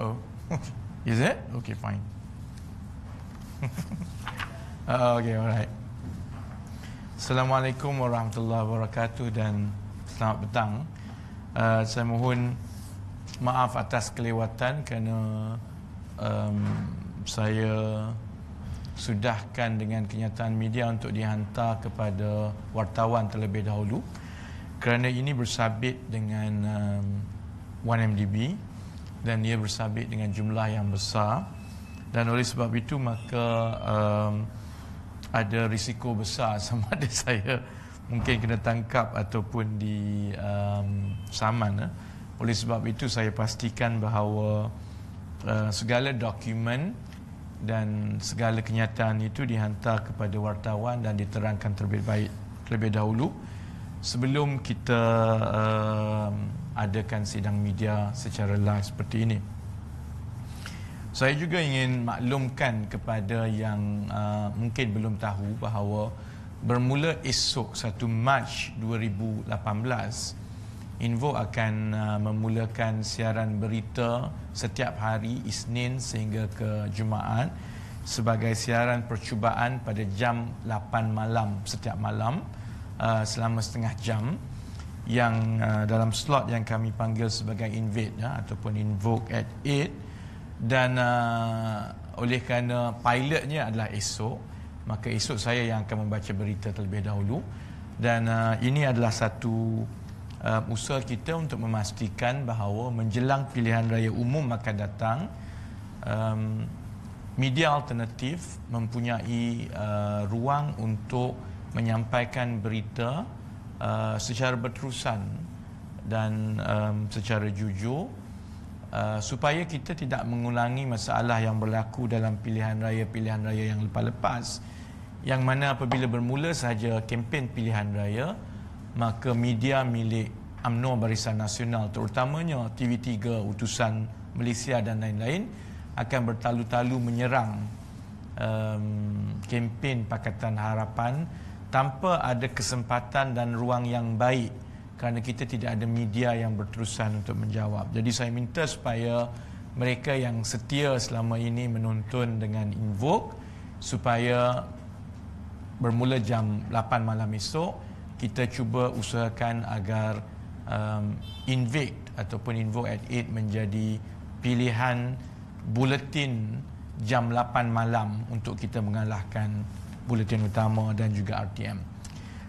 Uh-oh. Is it? Okay, fine. Uh-oh, okay, alright. Assalamualaikum warahmatullahi wabarakatuh dan selamat petang. Uh, saya mohon maaf atas kelewatan kerana um, saya sudahkan dengan kenyataan media untuk dihantar kepada wartawan terlebih dahulu kerana ini bersabit dengan um, 1MDB dan ia bersabit dengan jumlah yang besar dan oleh sebab itu maka um, ada risiko besar sama ada saya mungkin kena tangkap ataupun di um, saman eh. oleh sebab itu saya pastikan bahawa uh, segala dokumen dan segala kenyataan itu dihantar kepada wartawan dan diterangkan terlebih baik terlebih dahulu sebelum kita uh, adakan sidang media secara live seperti ini. Saya juga ingin maklumkan kepada yang uh, mungkin belum tahu bahawa bermula esok 1 Mac 2018 Invo akan uh, memulakan siaran berita setiap hari Isnin sehingga ke Jumaat sebagai siaran percubaan pada jam 8 malam setiap malam uh, selama setengah jam yang uh, dalam slot yang kami panggil sebagai invade ya, ataupun invoke at 8 dan uh, oleh kerana pilotnya adalah esok maka esok saya yang akan membaca berita terlebih dahulu dan uh, ini adalah satu uh, usaha kita untuk memastikan bahawa menjelang pilihan raya umum akan datang um, media alternatif mempunyai uh, ruang untuk menyampaikan berita uh, secara berterusan dan um, secara jujur uh, supaya kita tidak mengulangi masalah yang berlaku dalam pilihan raya-pilihan raya yang lepas-lepas yang mana apabila bermula sahaja kempen pilihan raya maka media milik UMNO Barisan Nasional terutamanya TV3, Utusan Malaysia dan lain-lain akan bertalu-talu menyerang um, kempen Pakatan Harapan tanpa ada kesempatan dan ruang yang baik kerana kita tidak ada media yang berterusan untuk menjawab. Jadi saya minta supaya mereka yang setia selama ini menonton dengan Invoke supaya bermula jam 8 malam esok kita cuba usahakan agar um, Invict ataupun Invoke at 8 menjadi pilihan buletin jam 8 malam untuk kita mengalahkan buletin utama dan juga RTM.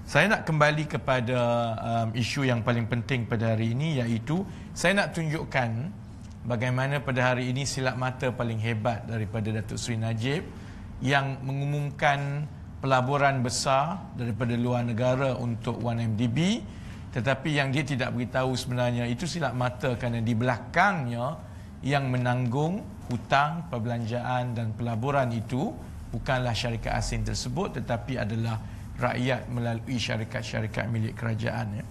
Saya nak kembali kepada um, isu yang paling penting pada hari ini iaitu saya nak tunjukkan bagaimana pada hari ini silap mata paling hebat daripada Datuk Seri Najib yang mengumumkan pelaburan besar daripada luar negara untuk 1MDB tetapi yang dia tidak beritahu sebenarnya itu silap mata kerana di belakangnya yang menanggung hutang perbelanjaan dan pelaburan itu bukanlah syarikat asing tersebut tetapi adalah rakyat melalui syarikat-syarikat milik kerajaan ya.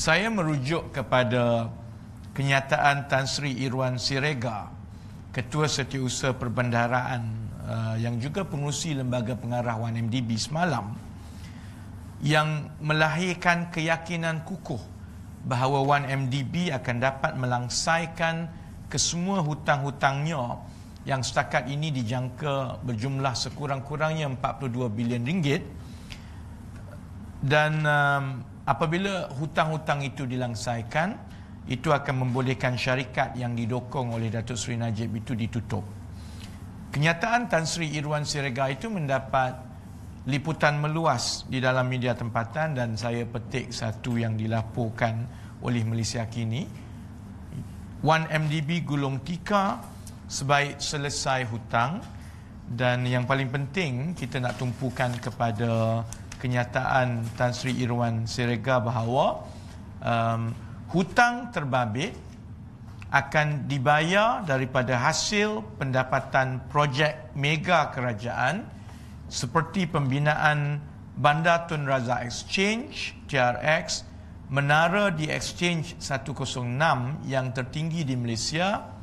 Saya merujuk kepada kenyataan Tan Sri Irwan Sirega, Ketua Setiausaha Perbendaharaan eh, yang juga pengurusi Lembaga Pengarah 1MDB semalam yang melahirkan keyakinan kukuh bahawa 1MDB akan dapat melangsaikan kesemua hutang-hutangnya yang setakat ini dijangka berjumlah sekurang-kurangnya 42 bilion ringgit dan um, apabila hutang-hutang itu dilangsaikan itu akan membolehkan syarikat yang didokong oleh Datuk Seri Najib itu ditutup. Kenyataan Tan Sri Irwan Siregar itu mendapat liputan meluas di dalam media tempatan dan saya petik satu yang dilaporkan oleh Malaysia Kini. 1MDB gulung tika sebaik selesai hutang dan yang paling penting kita nak tumpukan kepada kenyataan Tan Sri Irwan Serega bahawa um, hutang terbabit akan dibayar daripada hasil pendapatan projek mega kerajaan seperti pembinaan Bandar Tun Razak Exchange TRX menara di Exchange 106 yang tertinggi di Malaysia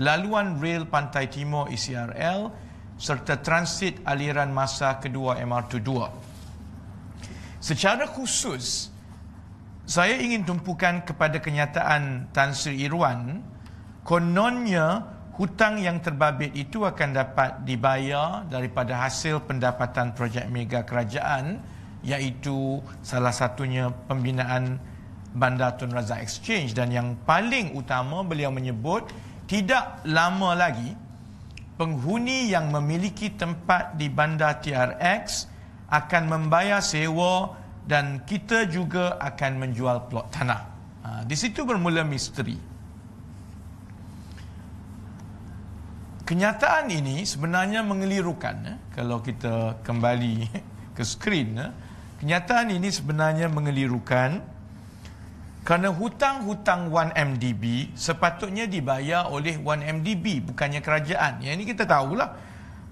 laluan rel pantai timur ECRL serta transit aliran masa kedua MR22. Secara khusus, saya ingin tumpukan kepada kenyataan Tan Sri Irwan, kononnya hutang yang terbabit itu akan dapat dibayar daripada hasil pendapatan projek mega kerajaan iaitu salah satunya pembinaan Bandar Tun Razak Exchange dan yang paling utama beliau menyebut tidak lama lagi, penghuni yang memiliki tempat di bandar TRX akan membayar sewa dan kita juga akan menjual plot tanah. Ha, di situ bermula misteri. Kenyataan ini sebenarnya mengelirukan. Eh? Kalau kita kembali ke skrin, eh? kenyataan ini sebenarnya mengelirukan. Kerana hutang-hutang 1MDB sepatutnya dibayar oleh 1MDB bukannya kerajaan. Yang ini kita tahulah.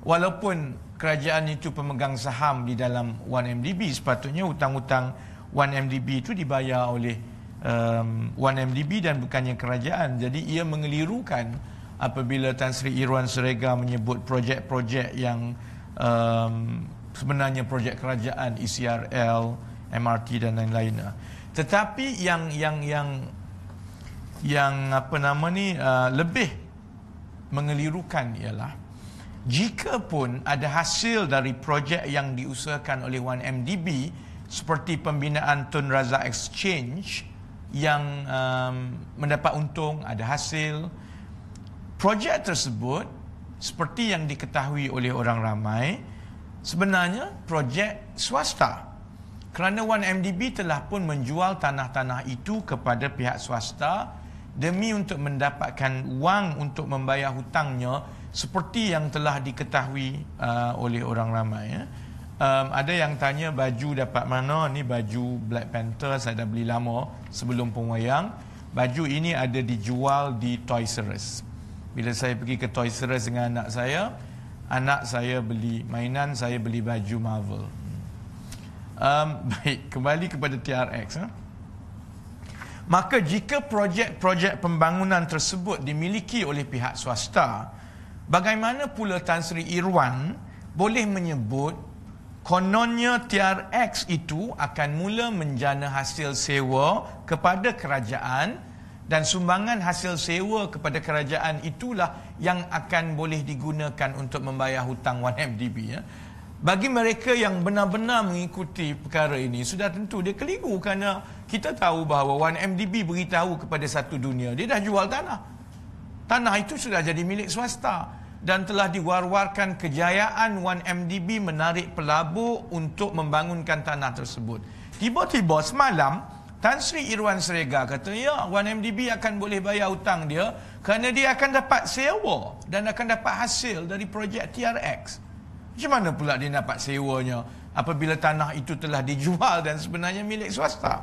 Walaupun kerajaan itu pemegang saham di dalam 1MDB sepatutnya hutang-hutang 1MDB itu dibayar oleh um, 1MDB dan bukannya kerajaan. Jadi ia mengelirukan apabila Tan Sri Irwan Serega menyebut projek-projek yang um, sebenarnya projek kerajaan ECRL, MRT dan lain-lain tetapi yang yang yang yang apa nama ni uh, lebih mengelirukan ialah jika pun ada hasil dari projek yang diusahakan oleh 1MDB seperti pembinaan Tun Razak Exchange yang um, mendapat untung ada hasil projek tersebut seperti yang diketahui oleh orang ramai sebenarnya projek swasta kerana 1MDB telah pun menjual tanah-tanah itu kepada pihak swasta demi untuk mendapatkan wang untuk membayar hutangnya seperti yang telah diketahui uh, oleh orang ramai ya. Um, ada yang tanya baju dapat mana? Ni baju Black Panther saya dah beli lama sebelum pengwayang. Baju ini ada dijual di Toys R Us. Bila saya pergi ke Toys R Us dengan anak saya, anak saya beli mainan, saya beli baju Marvel. Um, baik, kembali kepada TRX. Ha? Maka jika projek-projek pembangunan tersebut dimiliki oleh pihak swasta, bagaimana pula Tan Sri Irwan boleh menyebut kononnya TRX itu akan mula menjana hasil sewa kepada kerajaan dan sumbangan hasil sewa kepada kerajaan itulah yang akan boleh digunakan untuk membayar hutang 1MDB. Ya? bagi mereka yang benar-benar mengikuti perkara ini sudah tentu dia keliru kerana kita tahu bahawa 1MDB beritahu kepada satu dunia dia dah jual tanah tanah itu sudah jadi milik swasta dan telah diwar-warkan kejayaan 1MDB menarik pelabur untuk membangunkan tanah tersebut tiba-tiba semalam Tan Sri Irwan Serega kata ya 1MDB akan boleh bayar hutang dia kerana dia akan dapat sewa dan akan dapat hasil dari projek TRX macam mana pula dia dapat sewanya apabila tanah itu telah dijual dan sebenarnya milik swasta?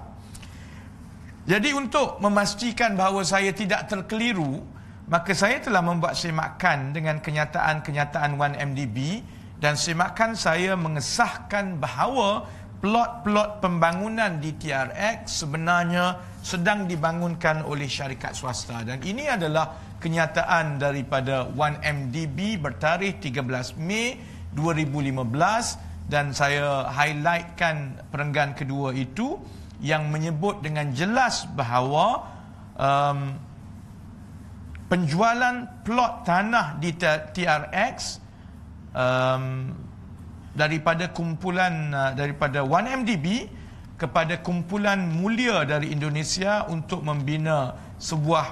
Jadi untuk memastikan bahawa saya tidak terkeliru, maka saya telah membuat semakan dengan kenyataan-kenyataan 1MDB dan semakan saya mengesahkan bahawa plot-plot pembangunan di TRX sebenarnya sedang dibangunkan oleh syarikat swasta dan ini adalah kenyataan daripada 1MDB bertarikh 13 Mei 2015 dan saya highlightkan perenggan kedua itu yang menyebut dengan jelas bahawa um, penjualan plot tanah di TRX um, daripada kumpulan uh, daripada 1MDB kepada kumpulan mulia dari Indonesia untuk membina sebuah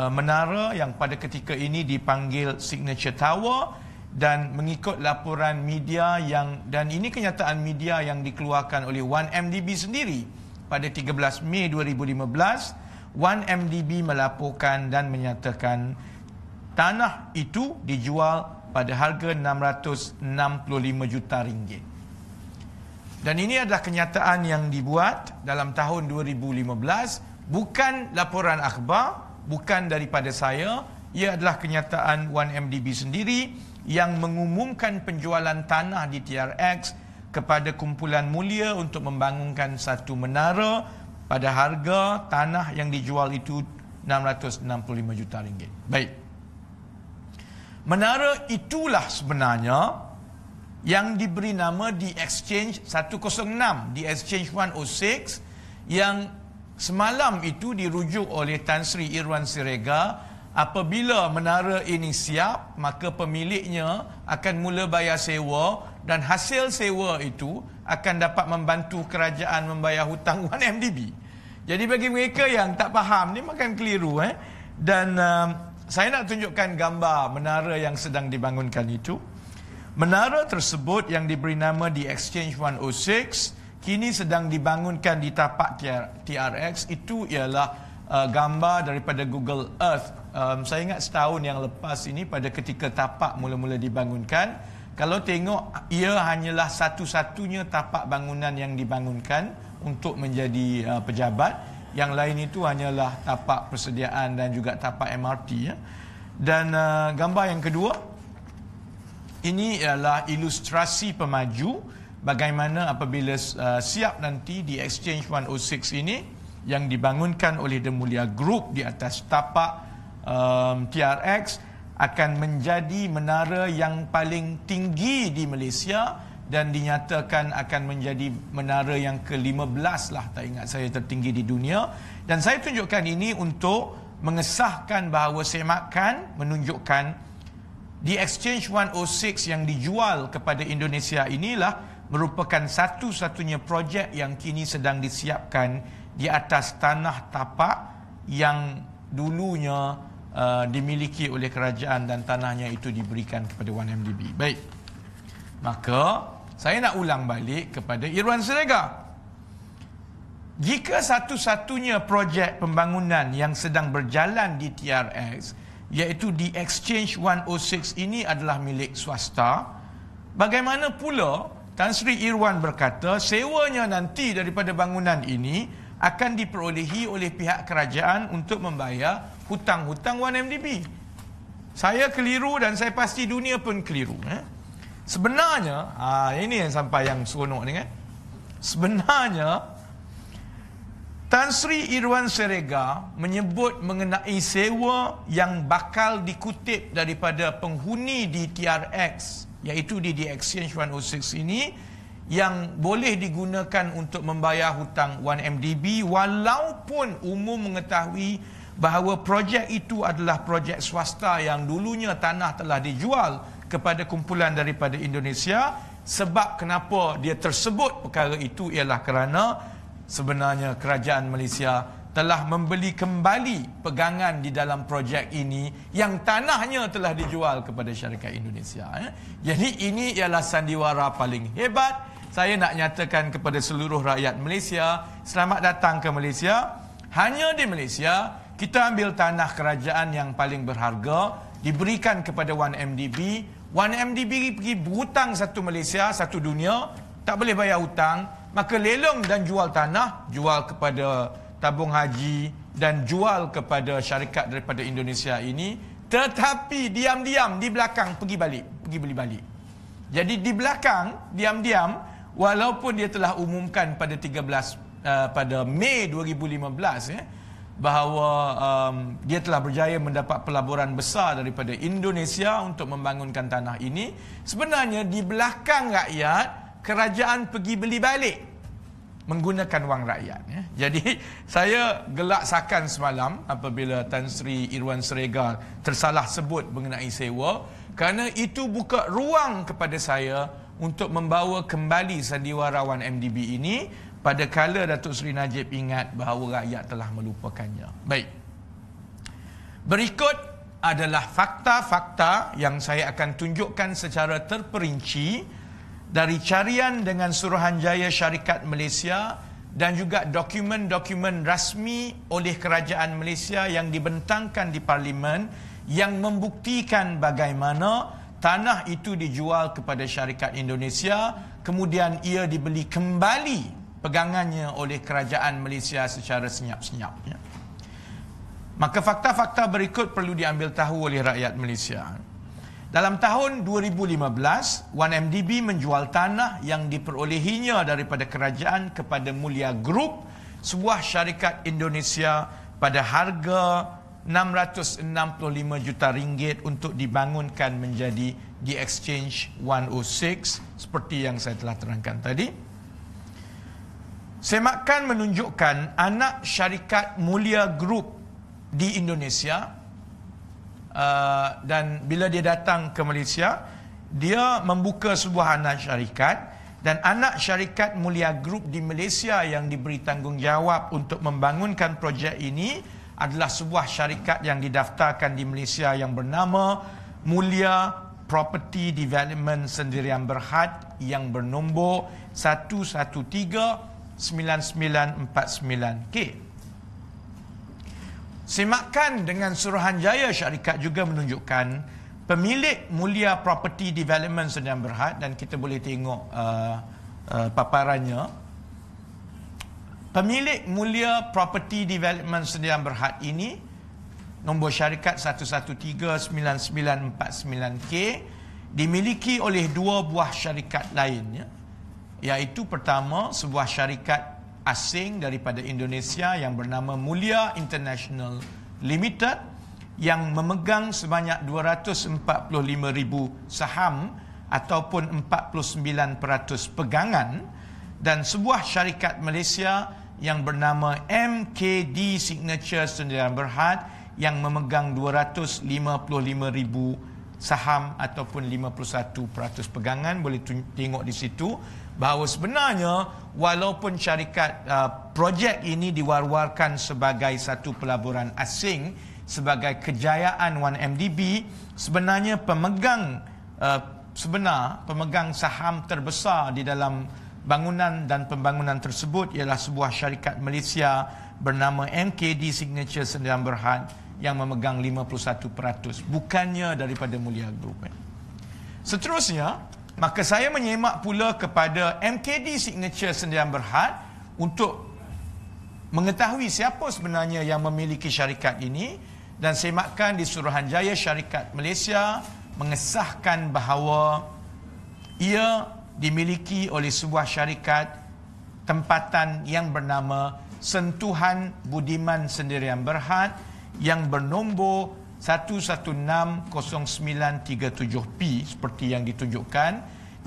uh, menara yang pada ketika ini dipanggil Signature Tower dan mengikut laporan media yang dan ini kenyataan media yang dikeluarkan oleh 1MDB sendiri pada 13 Mei 2015 1MDB melaporkan dan menyatakan tanah itu dijual pada harga 665 juta ringgit. Dan ini adalah kenyataan yang dibuat dalam tahun 2015 bukan laporan akhbar bukan daripada saya ia adalah kenyataan 1MDB sendiri yang mengumumkan penjualan tanah di TRX kepada kumpulan mulia untuk membangunkan satu menara pada harga tanah yang dijual itu 665 juta ringgit. Baik. Menara itulah sebenarnya yang diberi nama di Exchange 106, di Exchange 106 yang semalam itu dirujuk oleh Tan Sri Irwan Siregar Apabila menara ini siap, maka pemiliknya akan mula bayar sewa dan hasil sewa itu akan dapat membantu kerajaan membayar hutang 1MDB. Jadi bagi mereka yang tak faham, ni makan keliru eh. Dan um, saya nak tunjukkan gambar menara yang sedang dibangunkan itu. Menara tersebut yang diberi nama di Exchange 106 kini sedang dibangunkan di tapak TRX itu ialah uh, gambar daripada Google Earth um, saya ingat setahun yang lepas ini pada ketika tapak mula-mula dibangunkan kalau tengok ia hanyalah satu-satunya tapak bangunan yang dibangunkan untuk menjadi uh, pejabat yang lain itu hanyalah tapak persediaan dan juga tapak MRT ya. Dan uh, gambar yang kedua ini ialah ilustrasi pemaju bagaimana apabila uh, siap nanti di Exchange 106 ini yang dibangunkan oleh The Mulia Group di atas tapak um, TRX akan menjadi menara yang paling tinggi di Malaysia dan dinyatakan akan menjadi menara yang ke-15 lah tak ingat saya tertinggi di dunia dan saya tunjukkan ini untuk mengesahkan bahawa semakan menunjukkan di exchange 106 yang dijual kepada Indonesia inilah merupakan satu-satunya projek yang kini sedang disiapkan di atas tanah tapak yang dulunya uh, dimiliki oleh kerajaan dan tanahnya itu diberikan kepada 1MDB. Baik. Maka saya nak ulang balik kepada Irwan Serega. Jika satu-satunya projek pembangunan yang sedang berjalan di TRX iaitu di Exchange 106 ini adalah milik swasta, bagaimana pula Tan Sri Irwan berkata sewanya nanti daripada bangunan ini akan diperolehi oleh pihak kerajaan untuk membayar hutang-hutang 1MDB. Saya keliru dan saya pasti dunia pun keliru. Eh? Sebenarnya, ha, ini yang sampai yang seronok ni kan. Sebenarnya, Tan Sri Irwan Serega menyebut mengenai sewa yang bakal dikutip daripada penghuni di TRX iaitu di The Exchange 106 ini yang boleh digunakan untuk membayar hutang 1MDB walaupun umum mengetahui bahawa projek itu adalah projek swasta yang dulunya tanah telah dijual kepada kumpulan daripada Indonesia sebab kenapa dia tersebut perkara itu ialah kerana sebenarnya kerajaan Malaysia telah membeli kembali pegangan di dalam projek ini yang tanahnya telah dijual kepada syarikat Indonesia eh. jadi ini ialah sandiwara paling hebat saya nak nyatakan kepada seluruh rakyat Malaysia selamat datang ke Malaysia hanya di Malaysia kita ambil tanah kerajaan yang paling berharga diberikan kepada 1MDB 1MDB pergi berhutang satu Malaysia satu dunia tak boleh bayar hutang maka lelong dan jual tanah jual kepada tabung haji dan jual kepada syarikat daripada Indonesia ini tetapi diam-diam di belakang pergi balik pergi beli balik jadi di belakang diam-diam walaupun dia telah umumkan pada 13 uh, eh, pada Mei 2015 eh bahawa um, dia telah berjaya mendapat pelaburan besar daripada Indonesia untuk membangunkan tanah ini. Sebenarnya di belakang rakyat, kerajaan pergi beli balik menggunakan wang rakyat. Ya. Jadi saya gelak sakan semalam apabila Tan Sri Irwan Seregar tersalah sebut mengenai sewa kerana itu buka ruang kepada saya untuk membawa kembali sandiwara mdb ini pada kala Datuk Seri Najib ingat bahawa rakyat telah melupakannya. Baik. Berikut adalah fakta-fakta yang saya akan tunjukkan secara terperinci dari carian dengan Suruhanjaya Syarikat Malaysia dan juga dokumen-dokumen rasmi oleh kerajaan Malaysia yang dibentangkan di parlimen yang membuktikan bagaimana tanah itu dijual kepada syarikat Indonesia kemudian ia dibeli kembali pegangannya oleh kerajaan Malaysia secara senyap-senyap. Ya. Maka fakta-fakta berikut perlu diambil tahu oleh rakyat Malaysia. Dalam tahun 2015, 1MDB menjual tanah yang diperolehinya daripada kerajaan kepada Mulia Group, sebuah syarikat Indonesia pada harga 665 juta ringgit untuk dibangunkan menjadi di exchange 106 seperti yang saya telah terangkan tadi. Semakan menunjukkan anak syarikat Mulia Group di Indonesia uh, dan bila dia datang ke Malaysia, dia membuka sebuah anak syarikat dan anak syarikat Mulia Group di Malaysia yang diberi tanggungjawab untuk membangunkan projek ini adalah sebuah syarikat yang didaftarkan di Malaysia yang bernama Mulia Property Development Sendirian Berhad yang bernombor 113 9949. k Simakan dengan suruhan jaya syarikat juga menunjukkan pemilik Mulia Property Development sedang Berhad dan kita boleh tengok uh, uh, paparannya. Pemilik Mulia Property Development sedang Berhad ini nombor syarikat 1139949 k dimiliki oleh dua buah syarikat lainnya. ya iaitu pertama sebuah syarikat asing daripada Indonesia yang bernama Mulia International Limited yang memegang sebanyak 245,000 saham ataupun 49% pegangan dan sebuah syarikat Malaysia yang bernama MKD Signature Sdn Berhad yang memegang 255,000 saham ataupun 51% pegangan boleh tengok di situ bahawa sebenarnya walaupun syarikat uh, projek ini diwar-warkan sebagai satu pelaburan asing sebagai kejayaan 1MDB sebenarnya pemegang uh, sebenar pemegang saham terbesar di dalam bangunan dan pembangunan tersebut ialah sebuah syarikat Malaysia bernama MKD Signature Sdn Bhd yang memegang 51% bukannya daripada Mulia Group. Seterusnya Maka saya menyemak pula kepada MKD Signature Sendirian Berhad untuk mengetahui siapa sebenarnya yang memiliki syarikat ini dan semakan di Suruhanjaya Syarikat Malaysia mengesahkan bahawa ia dimiliki oleh sebuah syarikat tempatan yang bernama Sentuhan Budiman Sendirian Berhad yang bernombor 116.0937P seperti yang ditunjukkan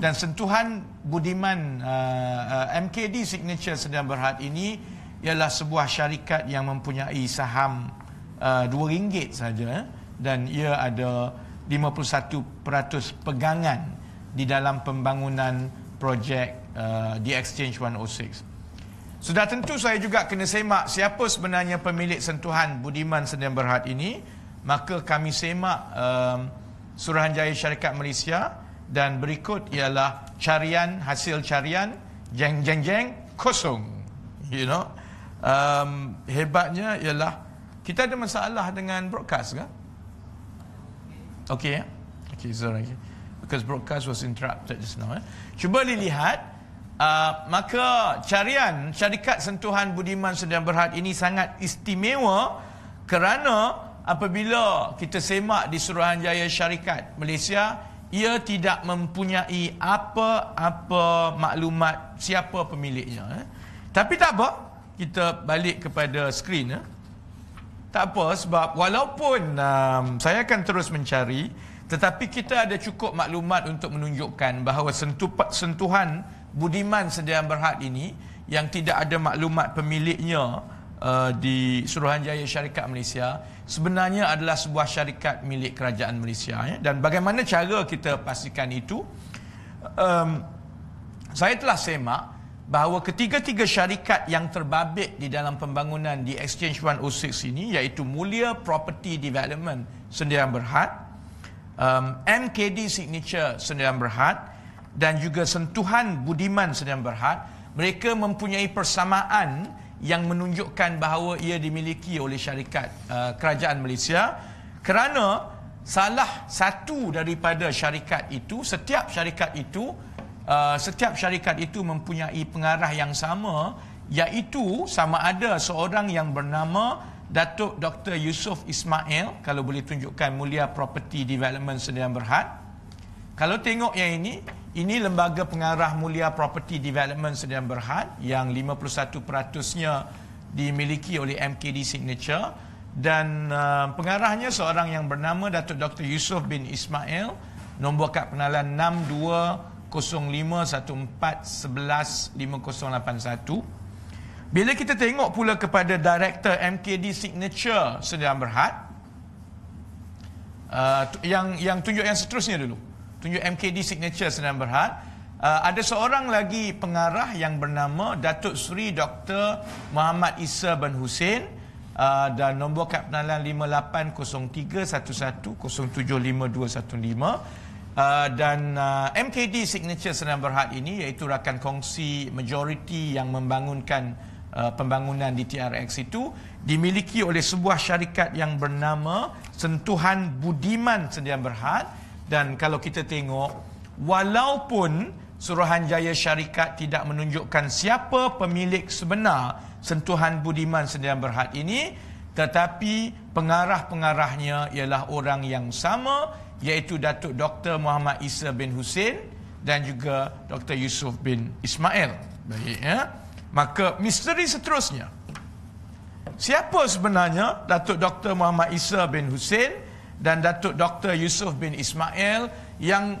dan sentuhan Budiman uh, uh, MKD Signature Sedang Berhad ini ialah sebuah syarikat yang mempunyai saham uh, RM2 saja dan ia ada 51% pegangan di dalam pembangunan projek uh, di Exchange 106. Sudah tentu saya juga kena semak siapa sebenarnya pemilik sentuhan Budiman Sedang Berhad ini maka kami semak um, Suruhanjaya Syarikat Malaysia dan berikut ialah carian hasil carian jeng jeng jeng kosong you know um, hebatnya ialah kita ada masalah dengan broadcast kan Okay, ya okey sorry okay. because broadcast was interrupted just now eh? cuba lihat uh, maka carian syarikat sentuhan budiman sedang berhad ini sangat istimewa kerana apabila kita semak di Suruhanjaya Syarikat Malaysia, ia tidak mempunyai apa-apa maklumat siapa pemiliknya. Eh. Tapi tak apa, kita balik kepada skrin. Eh. Tak apa sebab walaupun um, saya akan terus mencari, tetapi kita ada cukup maklumat untuk menunjukkan bahawa sentuhan Budiman Sedian Berhad ini yang tidak ada maklumat pemiliknya uh, di Suruhanjaya Syarikat Malaysia sebenarnya adalah sebuah syarikat milik kerajaan Malaysia ya? dan bagaimana cara kita pastikan itu um, saya telah semak bahawa ketiga-tiga syarikat yang terbabit di dalam pembangunan di Exchange 106 ini iaitu Mulia Property Development Sendirian Berhad um, MKD Signature Sendirian Berhad dan juga Sentuhan Budiman Sendirian Berhad mereka mempunyai persamaan yang menunjukkan bahawa ia dimiliki oleh syarikat uh, kerajaan Malaysia kerana salah satu daripada syarikat itu setiap syarikat itu uh, setiap syarikat itu mempunyai pengarah yang sama iaitu sama ada seorang yang bernama Datuk Dr Yusof Ismail kalau boleh tunjukkan Mulia Property Development Sdn Bhd kalau tengok yang ini ini lembaga pengarah mulia property development Sdn Berhad yang 51%-nya dimiliki oleh MKD Signature dan uh, pengarahnya seorang yang bernama Datuk Dr Yusof bin Ismail nombor kad pengenalan 62051415081 Bila kita tengok pula kepada director MKD Signature Sdn Berhad uh, yang yang tunjuk yang seterusnya dulu tunjuk MKD signature Senang Berhad. Uh, ada seorang lagi pengarah yang bernama Datuk Sri Dr. Muhammad Isa bin Hussein uh, dan nombor kad pengenalan 5803110075215 uh, dan uh, MKD signature Senang Berhad ini iaitu rakan kongsi majoriti yang membangunkan uh, pembangunan di TRX itu dimiliki oleh sebuah syarikat yang bernama Sentuhan Budiman Senang Berhad. Berhad dan kalau kita tengok, walaupun Suruhanjaya Syarikat tidak menunjukkan siapa pemilik sebenar sentuhan budiman sendirian berhad ini, tetapi pengarah-pengarahnya ialah orang yang sama iaitu Datuk Dr. Muhammad Isa bin Hussein dan juga Dr. Yusuf bin Ismail. Baik ya. Maka misteri seterusnya. Siapa sebenarnya Datuk Dr. Muhammad Isa bin Hussein dan Datuk Dr. Yusuf bin Ismail yang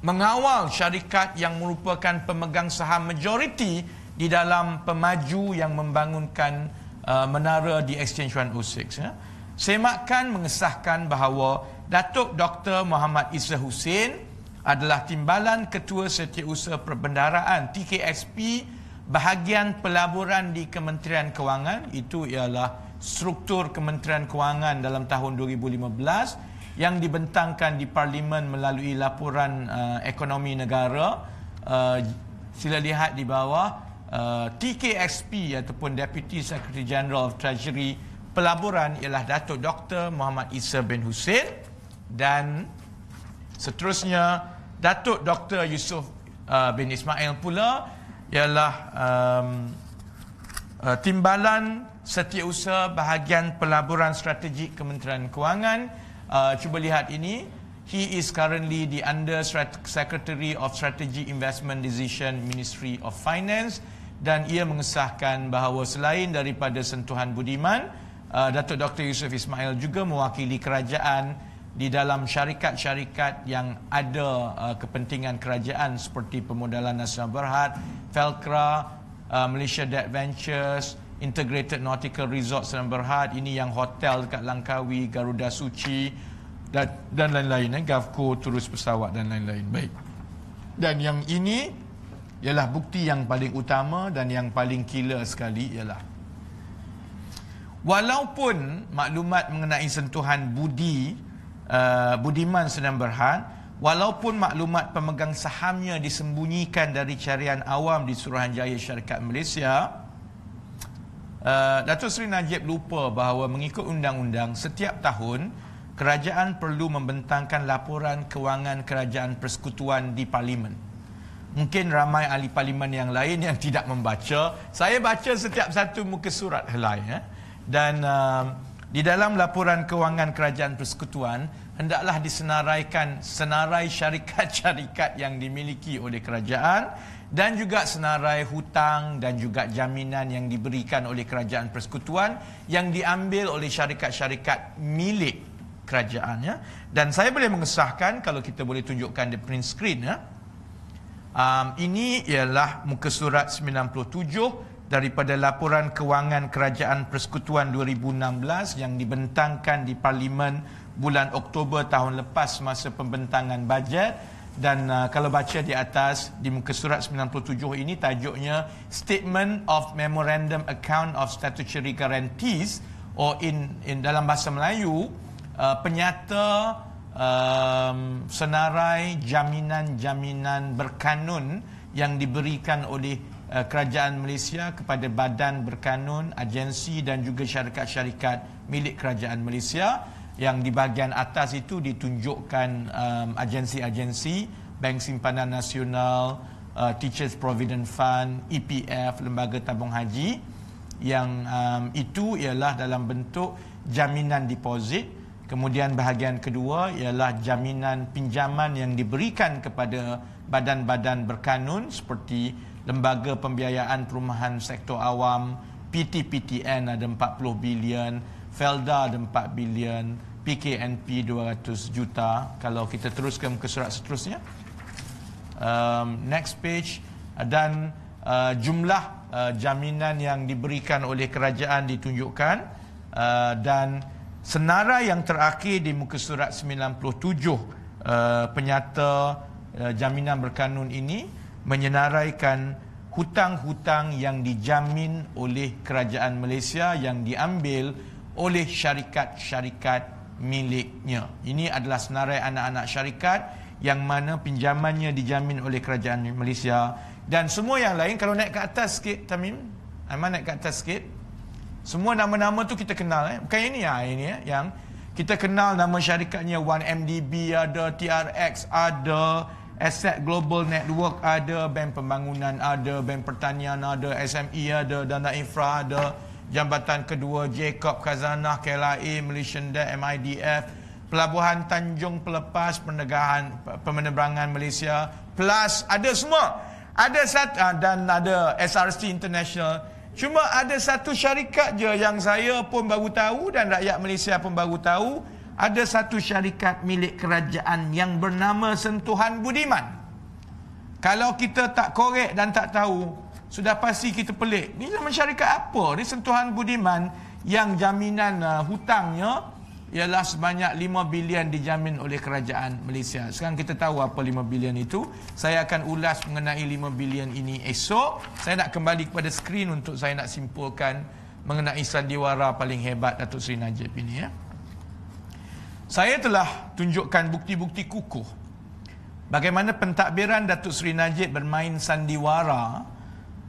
mengawal syarikat yang merupakan pemegang saham majoriti di dalam pemaju yang membangunkan uh, menara di Exchange 106. Ya. Semakan mengesahkan bahawa Datuk Dr. Muhammad Isa Hussein adalah Timbalan Ketua Setiausaha perbendaraan TKSP bahagian pelaburan di Kementerian Kewangan itu ialah struktur Kementerian Kewangan dalam tahun 2015 yang dibentangkan di parlimen melalui laporan uh, ekonomi negara uh, sila lihat di bawah uh, TKSP ataupun Deputy Secretary General of Treasury pelaburan ialah Datuk Dr Muhammad Isa bin Hussein dan seterusnya Datuk Dr Yusuf uh, bin Ismail pula ialah um, uh, timbalan setiausaha bahagian pelaburan strategik Kementerian Kewangan uh, cuba lihat ini he is currently the under secretary of strategy investment decision ministry of finance dan ia mengesahkan bahawa selain daripada sentuhan budiman eh, Datuk Dr Yusuf Ismail juga mewakili kerajaan di dalam syarikat-syarikat yang ada kepentingan kerajaan seperti Pemodalan Nasional Berhad, Felcra uh, Malaysia Dead Ventures, Integrated Nautical Resort Seram Berhad, ini yang hotel dekat Langkawi, Garuda Suci dan, dan lain-lain, eh? Gavco, Turus Pesawat dan lain-lain. Baik. Dan yang ini ialah bukti yang paling utama dan yang paling killer sekali ialah walaupun maklumat mengenai sentuhan budi uh, budiman sedang berhad Walaupun maklumat pemegang sahamnya disembunyikan dari carian awam di Suruhanjaya Syarikat Malaysia, uh, Datuk Seri Najib lupa bahawa mengikut undang-undang setiap tahun kerajaan perlu membentangkan laporan kewangan kerajaan persekutuan di parlimen. Mungkin ramai ahli parlimen yang lain yang tidak membaca. Saya baca setiap satu muka surat helai. Eh? Dan uh, di dalam laporan kewangan kerajaan persekutuan, hendaklah disenaraikan senarai syarikat-syarikat yang dimiliki oleh kerajaan dan juga senarai hutang dan juga jaminan yang diberikan oleh kerajaan persekutuan yang diambil oleh syarikat-syarikat milik kerajaan ya dan saya boleh mengesahkan kalau kita boleh tunjukkan di print screen ya um, ini ialah muka surat 97 daripada laporan kewangan kerajaan persekutuan 2016 yang dibentangkan di parlimen bulan Oktober tahun lepas masa pembentangan bajet dan uh, kalau baca di atas di muka surat 97 ini tajuknya Statement of Memorandum Account of Statutory Guarantees or in in dalam bahasa Melayu uh, penyata um, senarai jaminan-jaminan berkanun yang diberikan oleh uh, kerajaan Malaysia kepada badan berkanun, agensi dan juga syarikat-syarikat milik kerajaan Malaysia yang di bahagian atas itu ditunjukkan um, agensi-agensi Bank Simpanan Nasional, uh, Teachers Provident Fund, EPF, Lembaga Tabung Haji yang um, itu ialah dalam bentuk jaminan deposit. Kemudian bahagian kedua ialah jaminan pinjaman yang diberikan kepada badan-badan berkanun seperti Lembaga Pembiayaan Perumahan Sektor Awam, PTPTN ada 40 bilion, Felda ada 4 bilion, PKNP 200 juta kalau kita teruskan ke surat seterusnya um, next page dan uh, jumlah uh, jaminan yang diberikan oleh kerajaan ditunjukkan uh, dan senara yang terakhir di muka surat 97 uh, penyata uh, jaminan berkanun ini menyenaraikan hutang-hutang yang dijamin oleh kerajaan Malaysia yang diambil oleh syarikat-syarikat miliknya. Ini adalah senarai anak-anak syarikat yang mana pinjamannya dijamin oleh kerajaan Malaysia dan semua yang lain kalau naik ke atas sikit Tamim, Aiman eh, naik ke atas sikit. Semua nama-nama tu kita kenal eh. Bukan ini ya, ini ya yang kita kenal nama syarikatnya 1MDB ada, TRX ada, Asset Global Network ada, Bank Pembangunan ada, Bank Pertanian ada, SME ada, Dana Infra ada. Jambatan Kedua Jacob Kazanah KLIA Malaysian Debt MIDF Pelabuhan Tanjung Pelepas Pendegahan Pemenebrangan Malaysia Plus ada semua ada satu ah, dan ada SRC International cuma ada satu syarikat je yang saya pun baru tahu dan rakyat Malaysia pun baru tahu ada satu syarikat milik kerajaan yang bernama Sentuhan Budiman kalau kita tak korek dan tak tahu sudah pasti kita pelik. Ni zaman lah syarikat apa? Ni sentuhan budiman yang jaminan uh, hutangnya ialah sebanyak 5 bilion dijamin oleh kerajaan Malaysia. Sekarang kita tahu apa 5 bilion itu. Saya akan ulas mengenai 5 bilion ini esok. Saya nak kembali kepada skrin untuk saya nak simpulkan mengenai sandiwara paling hebat Datuk Seri Najib ini. Ya. Saya telah tunjukkan bukti-bukti kukuh bagaimana pentadbiran Datuk Seri Najib bermain sandiwara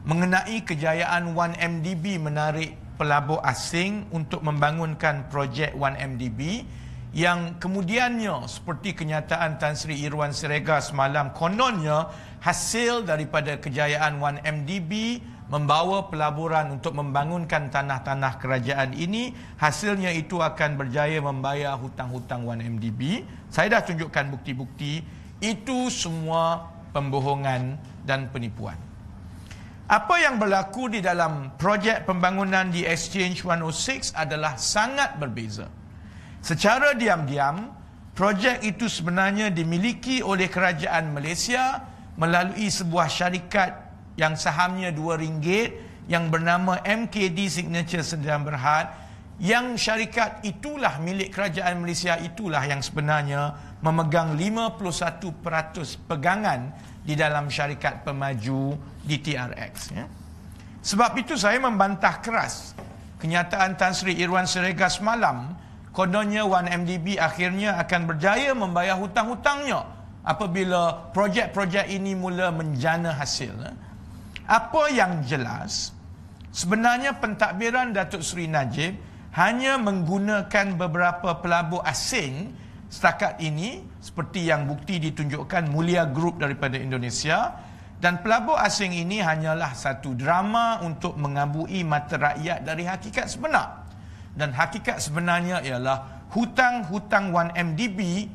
mengenai kejayaan 1MDB menarik pelabur asing untuk membangunkan projek 1MDB yang kemudiannya seperti kenyataan Tan Sri Irwan Serega semalam kononnya hasil daripada kejayaan 1MDB membawa pelaburan untuk membangunkan tanah-tanah kerajaan ini hasilnya itu akan berjaya membayar hutang-hutang 1MDB saya dah tunjukkan bukti-bukti itu semua pembohongan dan penipuan apa yang berlaku di dalam projek pembangunan di Exchange 106 adalah sangat berbeza. Secara diam-diam, projek itu sebenarnya dimiliki oleh kerajaan Malaysia melalui sebuah syarikat yang sahamnya RM2 yang bernama MKD Signature Sdn Bhd yang syarikat itulah milik kerajaan Malaysia itulah yang sebenarnya memegang 51% pegangan di dalam syarikat pemaju di TRX. Ya. Sebab itu saya membantah keras kenyataan Tan Sri Irwan Serega semalam kononnya 1MDB akhirnya akan berjaya membayar hutang-hutangnya apabila projek-projek ini mula menjana hasil. Ya. Apa yang jelas, sebenarnya pentadbiran Datuk Seri Najib hanya menggunakan beberapa pelabur asing setakat ini seperti yang bukti ditunjukkan Mulia Group daripada Indonesia dan pelabur asing ini hanyalah satu drama untuk mengabui mata rakyat dari hakikat sebenar. Dan hakikat sebenarnya ialah hutang-hutang 1MDB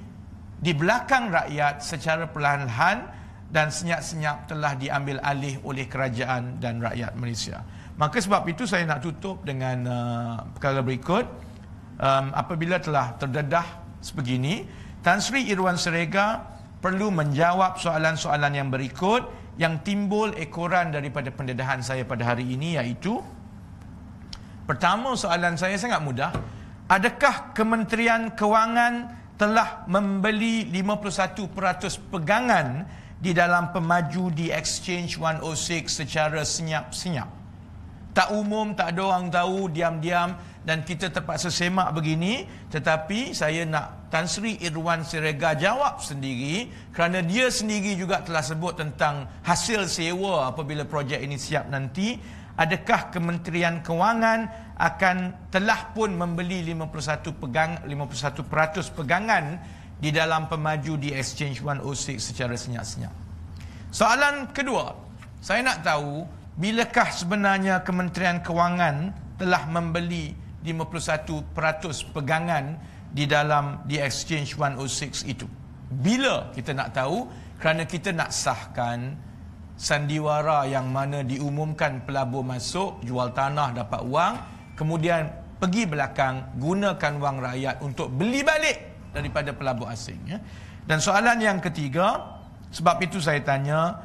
di belakang rakyat secara perlahan-lahan dan senyap-senyap telah diambil alih oleh kerajaan dan rakyat Malaysia. Maka sebab itu saya nak tutup dengan uh, perkara berikut. Um, apabila telah terdedah sebegini, Tan Sri Irwan Serega perlu menjawab soalan-soalan yang berikut yang timbul ekoran daripada pendedahan saya pada hari ini iaitu pertama soalan saya sangat mudah adakah kementerian kewangan telah membeli 51% pegangan di dalam pemaju di exchange 106 secara senyap-senyap tak umum tak ada orang tahu diam-diam dan kita terpaksa semak begini tetapi saya nak Tan Sri Irwan Serega jawab sendiri kerana dia sendiri juga telah sebut tentang hasil sewa apabila projek ini siap nanti adakah Kementerian Kewangan akan telah pun membeli 51 pegang 51% pegangan di dalam pemaju di Exchange 106 secara senyap-senyap. Soalan kedua, saya nak tahu bilakah sebenarnya Kementerian Kewangan telah membeli 51% pegangan di dalam di exchange 106 itu. Bila kita nak tahu kerana kita nak sahkan sandiwara yang mana diumumkan pelabur masuk, jual tanah dapat wang, kemudian pergi belakang gunakan wang rakyat untuk beli balik daripada pelabur asing. Ya. Dan soalan yang ketiga, sebab itu saya tanya,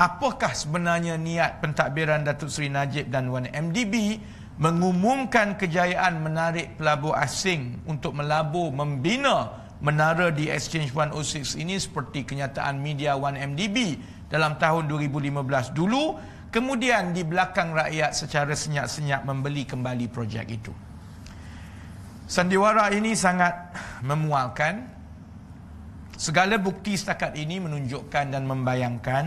apakah sebenarnya niat pentadbiran Datuk Seri Najib dan 1MDB mengumumkan kejayaan menarik pelabur asing untuk melabur membina menara di Exchange 106 ini seperti kenyataan media 1MDB dalam tahun 2015 dulu kemudian di belakang rakyat secara senyap-senyap membeli kembali projek itu. Sandiwara ini sangat memualkan. Segala bukti setakat ini menunjukkan dan membayangkan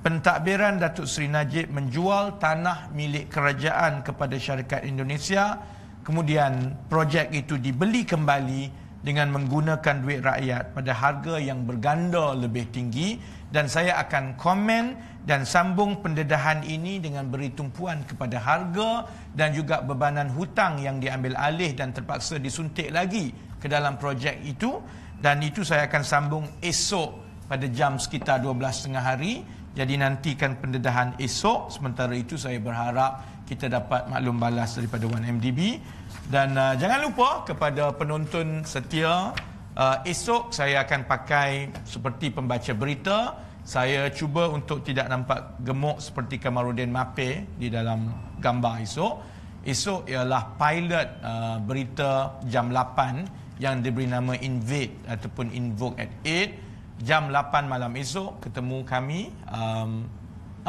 pentadbiran Datuk Seri Najib menjual tanah milik kerajaan kepada syarikat Indonesia kemudian projek itu dibeli kembali dengan menggunakan duit rakyat pada harga yang berganda lebih tinggi dan saya akan komen dan sambung pendedahan ini dengan beri tumpuan kepada harga dan juga bebanan hutang yang diambil alih dan terpaksa disuntik lagi ke dalam projek itu dan itu saya akan sambung esok pada jam sekitar 12.30 hari jadi nantikan pendedahan esok. Sementara itu saya berharap kita dapat maklum balas daripada 1MDB. Dan uh, jangan lupa kepada penonton setia, uh, esok saya akan pakai seperti pembaca berita. Saya cuba untuk tidak nampak gemuk seperti Kamarudin Mape di dalam gambar esok. Esok ialah pilot uh, berita jam 8 yang diberi nama Invade ataupun Invoke at 8 jam 8 malam esok ketemu kami um,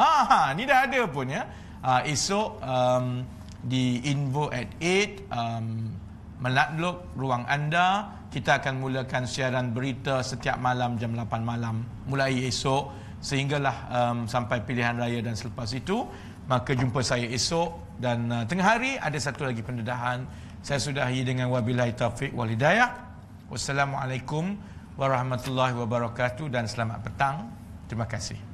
ah ni dah ada pun ya uh, esok um, di Info at 8 um, melakluk ruang anda kita akan mulakan siaran berita setiap malam jam 8 malam mulai esok sehinggalah um, sampai pilihan raya dan selepas itu maka jumpa saya esok dan uh, tengah hari ada satu lagi pendedahan saya sudahi dengan wabillahi taufik wal wassalamualaikum warahmatullahi wabarakatuh dan selamat petang. Terima kasih.